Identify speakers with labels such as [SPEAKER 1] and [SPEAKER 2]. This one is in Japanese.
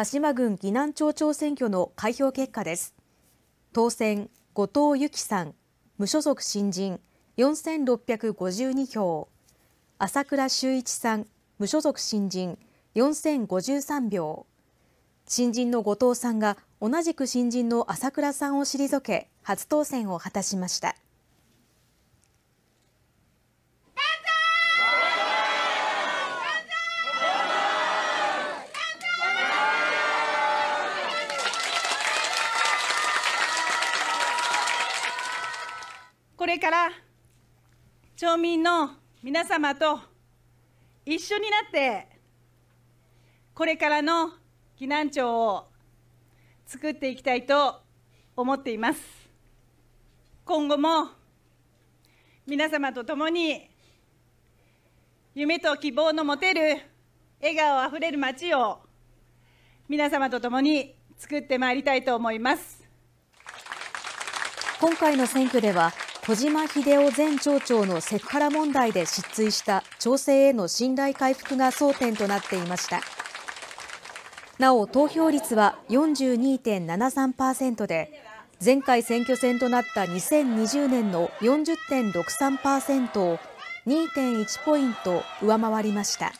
[SPEAKER 1] 羽島郡岐南町長選挙の開票結果です。当選、後藤由紀さん、無所属新人、4652票、朝倉修一さん、無所属新人、4053票、新人の後藤さんが同じく新人の朝倉さんを退け、初当選を果たしました。
[SPEAKER 2] これから町民の皆様と一緒になって、これからの避難庁を作っていきたいと思っています。今後も皆様と共に、夢と希望の持てる笑顔あふれる街を皆様と共に作ってまいりたいと思います
[SPEAKER 1] 今回の選挙では小島秀夫前町長のセクハラ問題で失墜した町政への信頼回復が争点となっていました。なお、投票率は42.73%で、前回選挙戦となった2020年の40.63%を2.1ポイント上回りました。